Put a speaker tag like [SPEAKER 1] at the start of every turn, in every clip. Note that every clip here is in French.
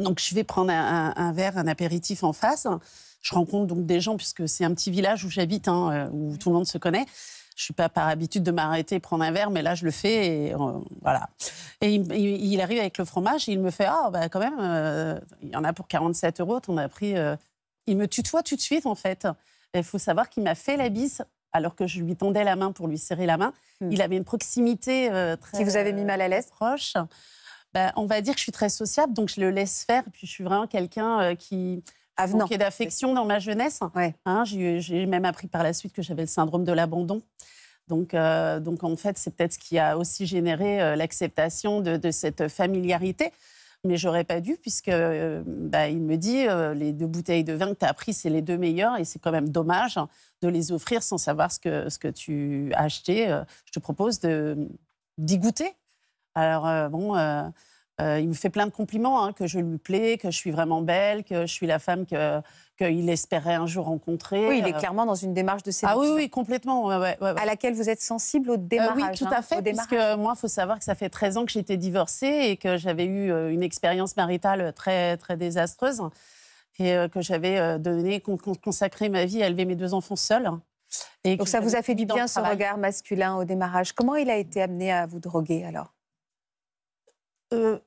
[SPEAKER 1] Donc je vais prendre un, verre, un apéritif en face. Je rencontre donc des gens, puisque c'est un petit village où j'habite, hein, euh, où tout le monde se connaît. Je ne suis pas par habitude de m'arrêter et prendre un verre, mais là, je le fais. Et, euh, voilà. et il, arrive avec le fromage et il me fait Ah, ben quand même, euh, il y en a pour 47 euros, t'en as pris. Il me tutoie tout de suite, en fait. Il faut savoir qu'il m'a fait la bise alors que je lui tendais la main pour lui serrer la main. Hmm. Il avait une proximité très. Qui vous avait mis mal à l'aise Proche. Bah, on va dire que je suis très sociable, donc je le laisse faire. Puis je suis vraiment quelqu'un euh, qui avenant. manquait d'affection dans ma jeunesse. Hein, j'ai même appris par la suite que j'avais le syndrome de l'abandon. Donc, euh, donc en fait, c'est peut-être ce qui a aussi généré euh, l'acceptation de, cette familiarité. Mais j'aurais pas dû, puisque bah, il me dit les deux bouteilles de vin que tu as pris, c'est les deux meilleures, et c'est quand même dommage de les offrir sans savoir ce que, ce que tu as acheté. je te propose d'y goûter. Alors, euh, bon, euh, euh, il me fait plein de compliments, hein, que je lui plais, que je suis vraiment belle, que je suis la femme qu'il espérait un jour rencontrer. Oui, il est clairement
[SPEAKER 2] dans une démarche de séduction. Ah oui, oui, complètement. À laquelle vous êtes sensible au démarrage. oui, tout hein, à fait, parce
[SPEAKER 1] que moi, il faut savoir que ça fait 13 ans que j'étais divorcée et que j'avais eu une expérience maritale très, très désastreuse et que j'avais donné, consacré ma vie à élever mes deux enfants seuls. Donc ça vous a fait du bien ce regard
[SPEAKER 2] masculin au démarrage. Comment il a été amené à vous droguer alors euh,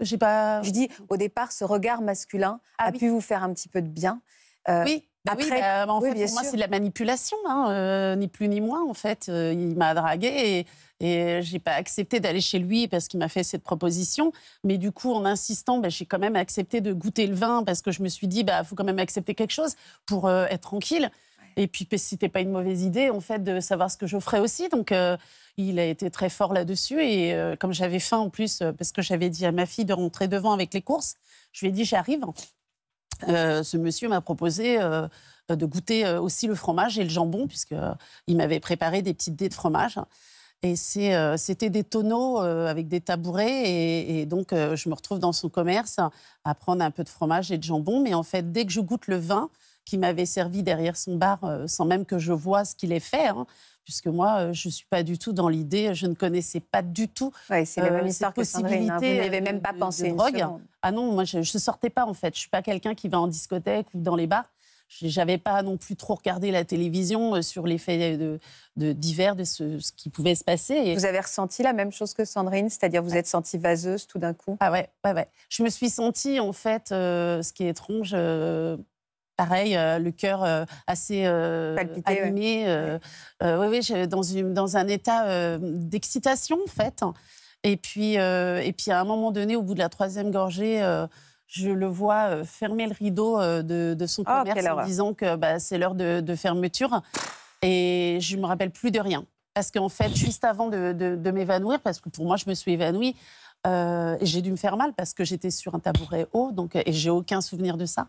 [SPEAKER 2] j'ai pas. Je dis,
[SPEAKER 1] au départ, ce regard masculin ah a pu vous faire un petit peu de bien. Euh, bah oui. Après, bah, bah, en fait, pour moi, c'est de la manipulation, hein, euh, ni plus ni moins. En fait, il m'a draguée et, et j'ai pas accepté d'aller chez lui parce qu'il m'a fait cette proposition. Mais du coup, en insistant, j'ai quand même accepté de goûter le vin parce que je me suis dit, bah, faut quand même accepter quelque chose pour être tranquille. Et puis, n'était pas une mauvaise idée, en fait, de savoir ce que je ferais aussi. Donc, euh, il a été très fort là-dessus. Et euh, comme j'avais faim, en plus, euh, parce que j'avais dit à ma fille de rentrer devant avec les courses, je lui ai dit, j'arrive. ce monsieur m'a proposé de goûter aussi le fromage et le jambon, puisqu'il m'avait préparé des petites dés de fromage. Et c'était des tonneaux avec des tabourets. et, donc, je me retrouve dans son commerce à prendre un peu de fromage et de jambon. Mais en fait, dès que je goûte le vin, qui m'avait servi derrière son bar euh, sans même que je vois ce qu'il ait fait. Hein. puisque moi, euh, je ne suis pas du tout dans l'idée, je ne connaissais pas du tout ouais, c'est euh, cette hein. possibilité. vous n'avez même pas de, pensé. drogue. Ah non, moi, je ne sortais pas en fait. Je ne suis pas quelqu'un qui va en discothèque ou dans les bars. J'avais pas non plus trop regardé la télévision sur les faits de, divers de ce, qui pouvait se passer. Vous avez ressenti la même chose que Sandrine, c'est-à-dire vous êtes sentie vaseuse tout d'un coup Ah ouais, ouais, ouais. Je me suis sentie en fait, ce qui est étrange, pareil, euh, le cœur euh, assez animé, oui, oui, dans, un état euh, d'excitation en fait. Et puis, et puis à un moment donné, au bout de la troisième gorgée, je le vois fermer le rideau de, son oh, commerce en disant que bah, c'est l'heure de, fermeture. Et je ne me rappelle plus de rien. Parce qu'en fait, juste avant de, de m'évanouir, parce que pour moi, je me suis évanouie, j'ai dû me faire mal parce que j'étais sur un tabouret haut, donc, et j'ai aucun souvenir de ça.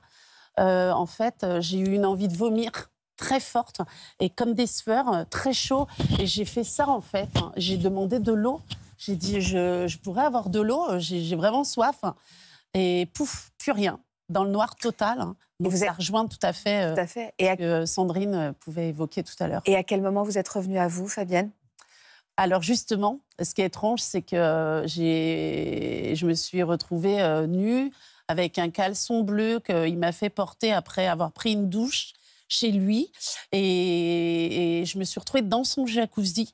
[SPEAKER 1] Euh, en fait, euh, j'ai eu une envie de vomir très forte et comme des sueurs, euh, très chaud. Et j'ai fait ça en fait. J'ai demandé de l'eau. J'ai dit, je, pourrais avoir de l'eau, j'ai vraiment soif. Et pouf, plus rien. Dans le noir total. Donc vous ça êtes... rejoint tout à fait, tout à fait. Et que Sandrine pouvait évoquer tout à l'heure. Et à quel moment vous êtes revenue à vous, Fabienne alors justement, ce qui est étrange, c'est que je me suis retrouvée nue, avec un caleçon bleu qu'il m'a fait porter après avoir pris une douche chez lui. Et, je me suis retrouvée dans son jacuzzi.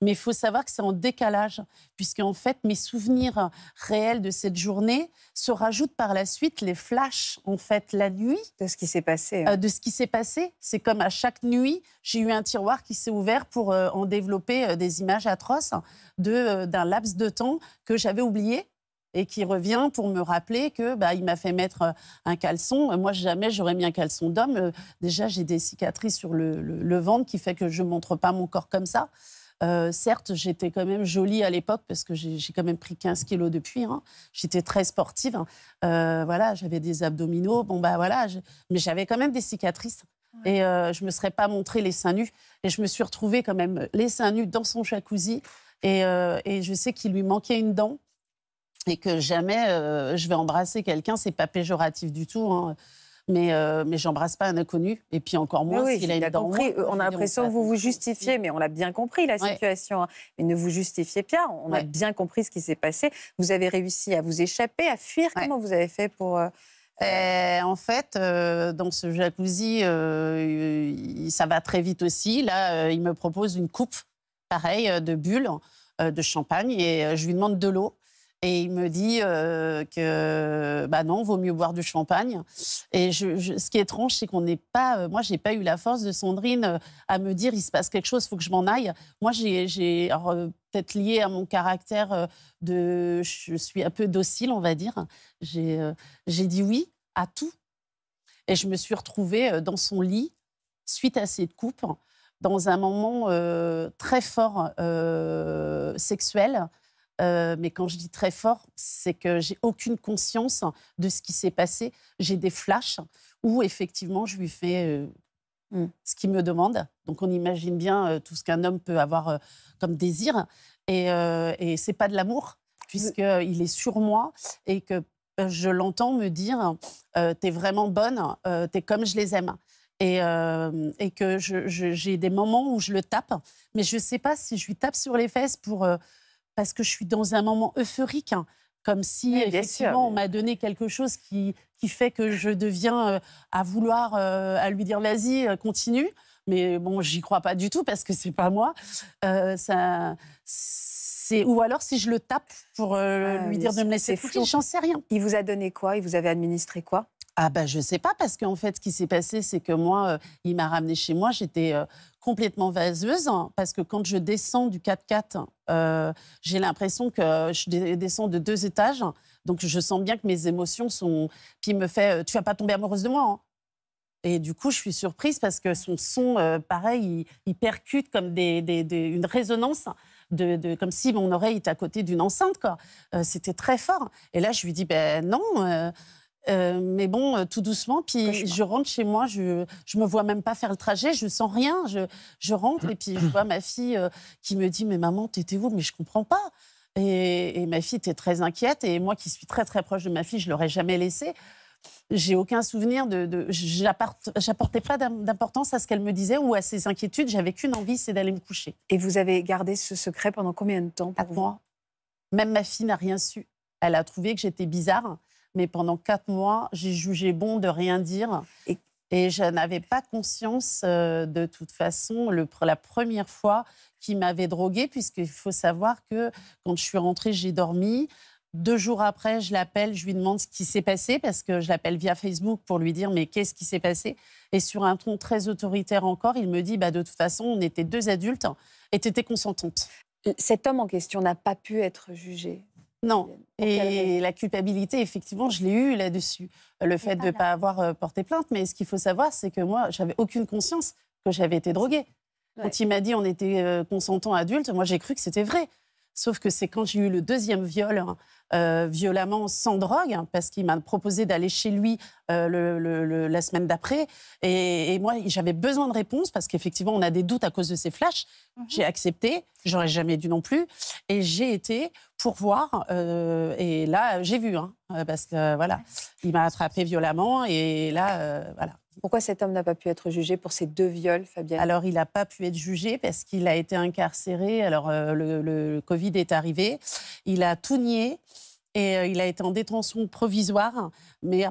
[SPEAKER 1] Mais il faut savoir que c'est en décalage, puisque en fait, mes souvenirs réels de cette journée se rajoutent par la suite les flashs, en fait, la nuit. De ce qui s'est passé. Hein. Euh, de ce qui s'est passé. C'est comme à chaque nuit, j'ai eu un tiroir qui s'est ouvert pour euh, en développer euh, des images atroces d'un laps de temps que j'avais oublié et qui revient pour me rappeler que bah, il m'a fait mettre euh, un caleçon. Euh, moi, jamais j'aurais mis un caleçon d'homme. Euh, déjà, j'ai des cicatrices sur le, le, ventre qui fait que je montre pas mon corps comme ça. certes, j'étais quand même jolie à l'époque parce que j'ai quand même pris 15 kilos depuis. Hein. J'étais très sportive. Hein. voilà, j'avais des abdominaux. Bon, bah voilà, mais j'avais quand même des cicatrices. Et je ne me serais pas montré les seins nus. Et je me suis retrouvée quand même les seins nus dans son jacuzzi. et je sais qu'il lui manquait une dent et que jamais euh, je vais embrasser quelqu'un, c'est pas péjoratif du tout. Hein. Mais, euh, mais j'embrasse pas un inconnu. Et puis encore ah moins s'il a une compris. on a l'impression que vous vous justifiez, mais on l'a bien compris la situation. Hein. Mais ne vous
[SPEAKER 2] justifiez pas, on a bien compris ce qui s'est passé. Vous avez réussi à vous échapper, à fuir. Comment vous avez
[SPEAKER 1] fait pour... Euh, eh, en fait, dans ce jacuzzi, ça va très vite aussi. Là, il me propose une coupe, pareil, de bulles, de champagne, et je lui demande de l'eau. Et il me dit euh, que, bah non, vaut mieux boire du champagne. Et je, ce qui est étrange, c'est qu'on n'est pas. Euh, moi, j'ai pas eu la force de Sandrine euh, à me dire il se passe quelque chose, il faut que je m'en aille. Moi, j'ai. Peut-être lié à mon caractère de. Je suis un peu docile, on va dire. J'ai dit oui à tout. Et je me suis retrouvée dans son lit, suite à cette coupe, dans un moment très fort sexuel euh, mais quand je dis très fort, c'est que j'ai aucune conscience de ce qui s'est passé. J'ai des flashs où effectivement je lui fais euh, mmh. ce qu'il me demande. Donc on imagine bien euh, tout ce qu'un homme peut avoir comme désir. Et, et c'est pas de l'amour puisqu'il est sur moi et que je l'entends me dire t'es vraiment bonne, t'es comme je les aime. Et, et, que j'ai des moments où je le tape, mais je ne sais pas si je lui tape sur les fesses pour, parce que je suis dans un moment euphorique, hein, comme si effectivement on m'a donné quelque chose qui, qui fait que je deviens euh, à vouloir, euh, à lui dire vas-y, euh, continue. Mais bon, j'y crois pas du tout parce que c'est pas moi. Euh, ça, ou alors si je le tape pour ah, lui dire de me laisser foutre, j'en sais rien. Il vous a donné quoi Il vous avait administré quoi ah ben je sais pas parce qu'en fait ce qui s'est passé c'est que moi il m'a ramené chez moi j'étais complètement vaseuse parce que quand je descends du 4x4, euh, j'ai l'impression que je descends de deux étages. Donc je sens bien que mes émotions sont. Puis il me fait euh, Tu vas pas tomber amoureuse de moi. Hein. Et du coup, je suis surprise parce que son son, euh, pareil, il, percute comme des, une résonance. De, comme si mon oreille était à côté d'une enceinte. quoi. C'était très fort. Et là, je lui dis, ben non, euh, mais bon, euh, tout doucement. Puis je rentre chez moi, je ne me vois même pas faire le trajet, je sens rien. Je, rentre mmh. et puis je vois ma fille euh, qui me dit mais maman t'étais où Mais je comprends pas. Et, ma fille était très inquiète et moi qui suis très très proche de ma fille, je l'aurais jamais laissée. J'ai aucun souvenir de. de J'apportais pas d'importance à ce qu'elle me disait ou à ses inquiétudes. J'avais qu'une envie, c'est d'aller me coucher. Et vous avez gardé ce secret pendant combien de temps pour Même ma fille n'a rien su. Elle a trouvé que j'étais bizarre mais pendant quatre mois, j'ai jugé bon de rien dire. Et, je n'avais pas conscience, euh, de toute façon, le, la première fois qu'il m'avait droguée, puisqu'il faut savoir que quand je suis rentrée, j'ai dormi. Deux jours après, je l'appelle, je lui demande ce qui s'est passé, parce que je l'appelle via Facebook pour lui dire mais qu'est-ce qui s'est passé Et sur un ton très autoritaire encore, il me dit bah, de toute façon, on était deux adultes et tu étais consentante. Cet homme en question n'a pas pu être jugé. Non. Et la culpabilité, effectivement, je l'ai eue là-dessus. Le fait de ne pas avoir euh, porté plainte. Mais ce qu'il faut savoir, c'est que moi, j'avais aucune conscience que j'avais été droguée. Quand il m'a dit on était euh, consentant adulte, moi j'ai cru que c'était vrai. Sauf que c'est quand j'ai eu le deuxième viol, hein, euh, violemment sans drogue, hein, parce qu'il m'a proposé d'aller chez lui euh, la semaine d'après. Et, moi, j'avais besoin de réponse parce qu'effectivement, on a des doutes à cause de ces flashs. Mhm. J'ai accepté, j'aurais jamais dû non plus. Et j'ai été pour voir. Euh, et là, j'ai vu, hein, parce que voilà, il m'a attrapé violemment. Et là, voilà. Pourquoi cet homme n'a pas pu être jugé pour ces deux viols, Fabienne Alors, il n'a pas pu être jugé parce qu'il a été incarcéré. Alors, euh, le, Covid est arrivé. Il a tout nié et euh, il a été en détention provisoire, mais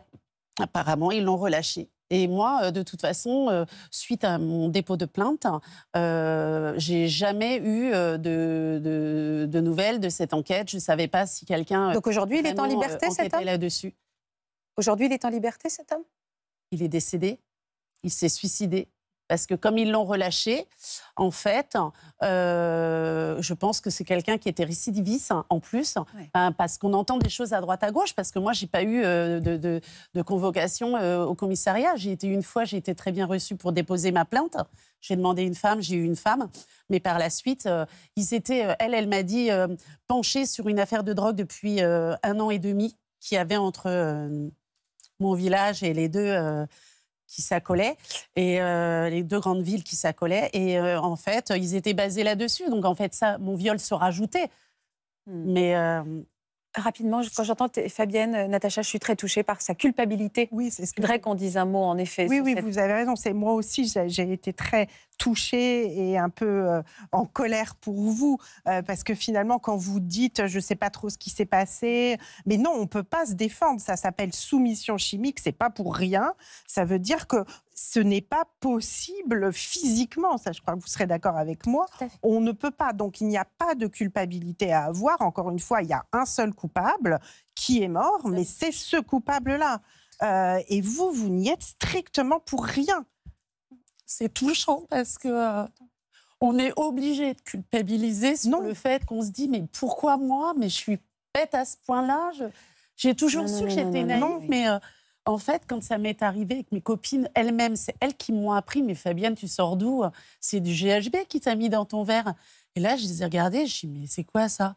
[SPEAKER 1] apparemment, ils l'ont relâché. Et moi, euh, de toute façon, suite à mon dépôt de plainte, j'ai jamais eu de, nouvelles de cette enquête. Je ne savais pas si quelqu'un. Donc aujourd'hui, il est en liberté, cet homme Là-dessus. Aujourd'hui, il est en liberté, cet homme il est décédé, il s'est suicidé. Parce que comme ils l'ont relâché, en fait, euh, je pense que c'est quelqu'un qui était récidiviste hein, en plus, hein, parce qu'on entend des choses à droite à gauche. Parce que moi, j'ai pas eu euh, de, convocation euh, au commissariat. J'ai été une fois, j'ai été très bien reçue pour déposer ma plainte. J'ai demandé une femme, j'ai eu une femme, mais par la suite, ils étaient. elle, elle m'a dit penchée sur une affaire de drogue depuis un an et demi qui avait entre mon village et les deux euh, qui s'accolaient et euh, les deux grandes villes qui s'accolaient et euh, en fait ils étaient basés là-dessus donc en fait ça mon viol se rajoutait hmm. mais Rapidement, quand j'entends Fabienne, Natacha, je suis très
[SPEAKER 2] touchée par sa culpabilité. Oui, c'est vrai qu'on dise un mot, en effet. Oui, oui, vous avez raison. C'est moi aussi, j'ai été très touché et un peu euh, en colère pour vous euh, parce que finalement quand vous dites je ne sais pas trop ce qui s'est passé mais non on ne peut pas se défendre ça s'appelle soumission chimique c'est pas pour rien ça veut dire que ce n'est pas possible physiquement, ça je crois que vous serez d'accord avec moi, on ne peut pas. Donc il n'y a pas de culpabilité à avoir. Encore une fois, il y a un seul coupable qui est mort, mais c'est ce
[SPEAKER 1] coupable-là. Euh, et vous, vous n'y êtes strictement pour rien c'est touchant parce que euh, on est obligé de culpabiliser sur le fait qu'on se dit mais pourquoi moi Mais je suis bête à ce point-là. J'ai toujours su que j'étais naïve, mais euh, en fait, quand ça m'est arrivé avec mes copines elles-mêmes, c'est elles qui m'ont appris, mais Fabienne, tu sors d'où C'est du GHB qui t'a mis dans ton verre. Et là, je les ai regardées, je me mais c'est quoi ça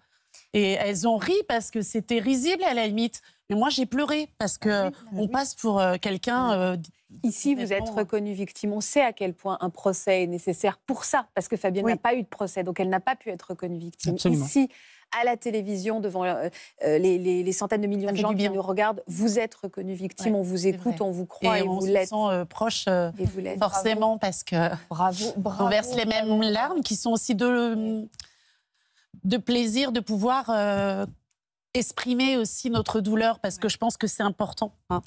[SPEAKER 1] et elles ont ri parce que c'était risible à la limite. Mais moi, j'ai pleuré parce ah que on passe pour euh, quelqu'un. Euh, Ici, vous êtes euh, reconnue victime. On sait à quel point
[SPEAKER 2] un procès est nécessaire pour ça, parce que Fabienne n'a pas eu de procès, donc elle n'a pas pu être reconnue victime. Ici, à la télévision, devant les, centaines de millions de gens qui nous regardent, vous êtes
[SPEAKER 1] reconnue victime. on vous écoute, on vous croit et, on vous On se sent proche, et vous forcément, parce que on verse les mêmes larmes, qui sont aussi de de plaisir de pouvoir euh, exprimer aussi notre douleur parce que je pense que c'est important. Hein.